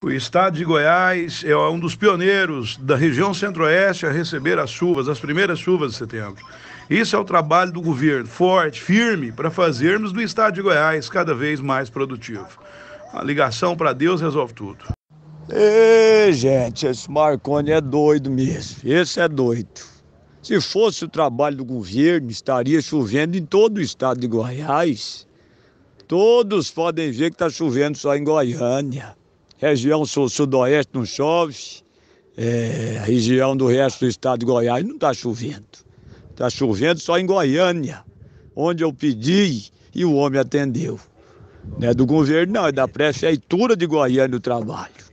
O estado de Goiás é um dos pioneiros da região centro-oeste a receber as chuvas, as primeiras chuvas de setembro. Isso é o trabalho do governo, forte, firme, para fazermos do estado de Goiás cada vez mais produtivo. A ligação para Deus resolve tudo. Ei, gente, esse Marconi é doido mesmo. Esse é doido. Se fosse o trabalho do governo, estaria chovendo em todo o estado de Goiás. Todos podem ver que está chovendo só em Goiânia região sul, sudoeste não chove, é, a região do resto do estado de Goiás não está chovendo. Está chovendo só em Goiânia, onde eu pedi e o homem atendeu. Não é do governo, não, é da prefeitura de Goiânia o trabalho.